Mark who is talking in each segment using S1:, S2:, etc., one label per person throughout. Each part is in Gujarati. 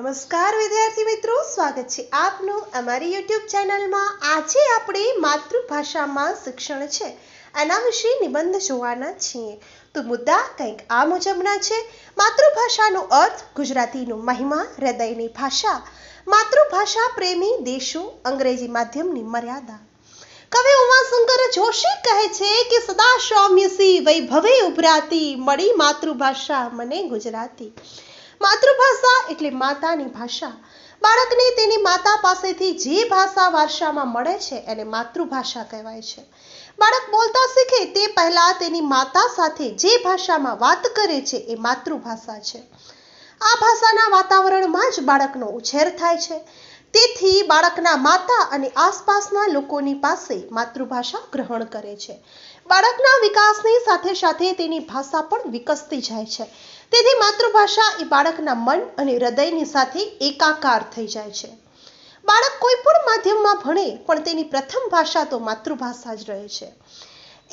S1: નમસ્કાર વિદ્યાર્થી મિત્રો સ્વાગત છે આપનું અમારી યુટ્યુબ ચેનલમાં આજે આપણે માતૃભાષામાં શિક્ષણ છે એના વિશે નિબંધ જોવાના છીએ તો મુદ્દા કંઈક આ મુજબના છે માતૃભાષાનો અર્થ ગુજરાતીનો મહિમા હૃદયની ભાષા માતૃભાષા પ્રેમી દેશો અંગ્રેજી માધ્યમની મર્યાદા કવિ ઉમાશંકર જોશી કહે છે કે સદા સૌમ્યસી વૈભવે ઉભરાતી મળી માતૃભાષા મને ગુજરાતી માતૃભાષા એટલે માતાની ભાષા બાળકને તેની માતા પાસેથી જે ભાષા વારસામાં મળે છે એને માતૃભાષા કહેવાય છે બાળક બોલતા શીખે તે પહેલાં તેની માતા સાથે જે ભાષામાં વાત કરે છે એ માતૃભાષા છે આ ભાષાના વાતાવરણમાં જ બાળકનો ઉછેર થાય છે તેથી બાળકના માતા અને આસપાસના લોકોની પાસે માતૃભાષા ગ્રહણ કરે છે બાળકના વિકાસની સાથે સાથે તેની ભાષા પણ વિકસતી જાય છે તેથી માતૃભાષા એ બાળકના મન અને હૃદયની સાથે એકાકાર થઈ જાય છે બાળક કોઈ પણ માધ્યમમાં ભણે પણ તેની પ્રથમ ભાષા તો માતૃભાષા જ રહે છે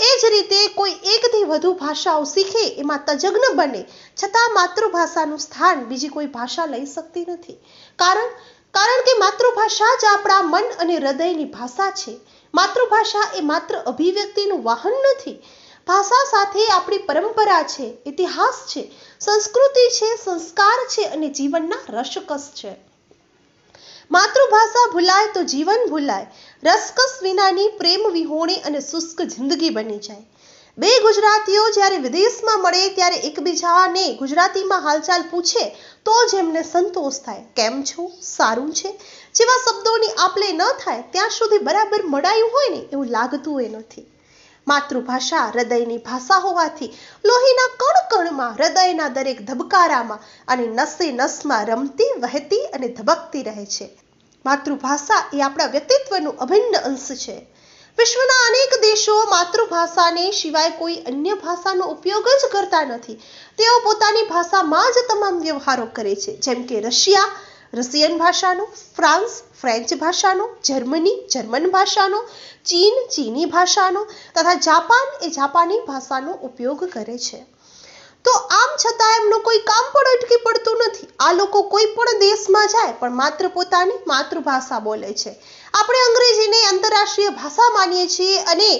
S1: એ જ રીતે કોઈ એકથી વધુ ભાષાઓ શીખે એમાં તજજ્ઞ બને છતાં માતૃભાષાનું સ્થાન બીજી કોઈ ભાષા લઈ શકતી નથી કારણ કારણ કે માતૃભાષા જ આપણા મન અને હૃદયની ભાષા છે માતૃભાષા એ માત્ર અભિવ્યક્તિનું વાહન નથી ભાષા સાથે આપણી પરંપરા છે ઇતિહાસ છે સંસ્કૃતિ છે સંસ્કાર છે અને જીવનના રસકસ છે માતૃભાષા ભૂલાય તો જીવન ભૂલાય રસકસ વિનાની પ્રેમ વિહોણી અને શુષ્ક જિંદગી બની જાય બે ગુજરાતીઓ જ્યારે વિદેશમાં મળે ત્યારે એકબીજાને ગુજરાતીમાં હાલચાલ પૂછે તો જ એમને સંતોષ થાય કેમ છો સારું છે જેવા શબ્દોની આપલે ન થાય ત્યાં સુધી બરાબર મળાયું હોય ને એવું લાગતું એ નથી માતૃભાષા હૃદયની ભાષા હોવાથી લોહીના કણ કણમાં હૃદયના દરેક ધબકારામાં અને નસે નસમાં રમતી વહેતી અને ધબકતી રહે છે માતૃભાષા એ આપણા વ્યક્તિત્વનું અભિન્ન અંશ છે વિશ્વના અનેક દેશો માતૃભાષાને સિવાય કોઈ અન્ય ભાષાનો ઉપયોગ જ કરતા નથી તેઓ પોતાની ભાષામાં જ તમામ વ્યવહારો કરે છે જેમ કે રશિયા રશિયન ભાષાનો ફ્રાન્સ ફ્રેન્ચ ભાષાનો જર્મની જર્મન ભાષાનો ચીન ચીની ભાષાનો તથા જાપાન એ જાપાની ભાષાનો ઉપયોગ કરે છે તો આમ છતાં એમનું કોઈ કામ પણ અટકી પડતું નથી આ લોકો કોઈ પણ દેશમાં જાય પણ માત્ર પોતાની માતૃભાષા બોલે છે આપણે અંગ્રેજીને આંતરરાષ્ટ્રીય ભાષા માનીએ છીએ અને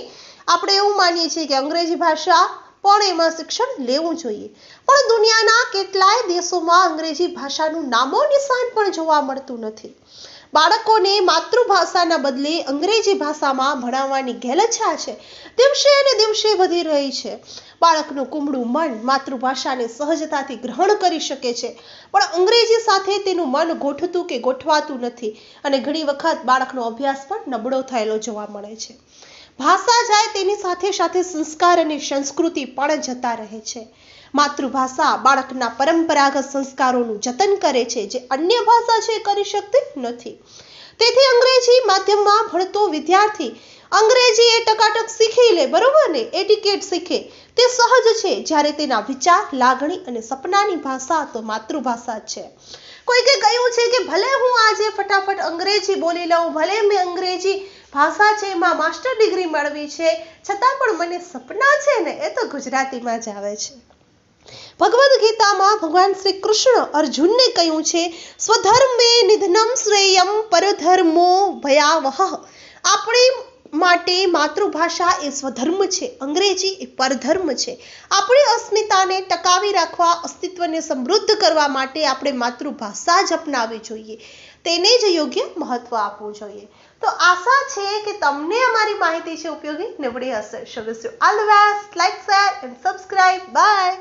S1: આપણે એવું માનીએ છીએ કે અંગ્રેજી ભાષા પણ એમાં શિક્ષણ લેવું જોઈએ પણ દુનિયાના કેટલાય દેશોમાં અંગ્રેજી ભાષાનું નામો નિશાન પણ જોવા મળતું નથી બાળકોને માતૃભાષાના બદલે અંગ્રેજી ભાષામાં ભણાવવાની ઘેલછા છે દિવસે અને દિવસે વધી રહી છે બાળકનું કુમળું મન માતૃભાષાને સહજતાથી ગ્રહણ કરી શકે છે પણ અંગ્રેજી સાથે તેનું મન ગોઠતું કે ગોઠવાતું નથી અને ઘણી વખત બાળકનો અભ્યાસ પણ નબળો થયેલો જોવા મળે છે ભાષા જાય તેની સાથે સાથે સંસ્કાર અને સંસ્કૃતિ પણ જતા રહે છે માતૃભાષા બાળકના પરંપરાગત સંસ્કારોનું જતન કરે છે જે અન્ય ભાષા છે કરી શકતી નથી તેથી અંગ્રેજી માધ્યમમાં ભણતો વિદ્યાર્થી અંગ્રેજી એ ટકાટક શીખી લે બરોબર ને એટિકેટ શીખે તે સહજ છે જ્યારે તેના વિચાર લાગણી અને સપનાની ભાષા તો માતૃભાષા છે કોઈકે કહ્યું છે કે ભલે હું આજે ફટાફટ અંગ્રેજી બોલી લઉં ભલે મેં અંગ્રેજી ભાષા છે એમાં માસ્ટર ડિગ્રી મેળવી છે છતાં પણ મને સપના છે ને એ તો ગુજરાતીમાં જ આવે છે ભગવદ્ ગીતામાં ભગવાન શ્રી કૃષ્ણ અર્જુનને કહ્યું છે સ્વધર્મે નિધનમ શ્રેયમ પરધર્મો ભયાવહ આપણે માટે માતૃભાષા એ સ્વધર્મ છે અંગ્રેજી એ પરધર્મ છે આપણી અસ્મિતાને ટકાવી રાખવા અસ્તિત્વને સમૃદ્ધ કરવા માટે આપણે માતૃભાષા જ અપનાવવી જોઈએ તેને જ યોગ્ય મહત્વ આપવું જોઈએ તો આશા છે કે તમને અમારી માહિતી છે ઉપયોગી નીવડી હશે સદસ્યો all the best like share and subscribe by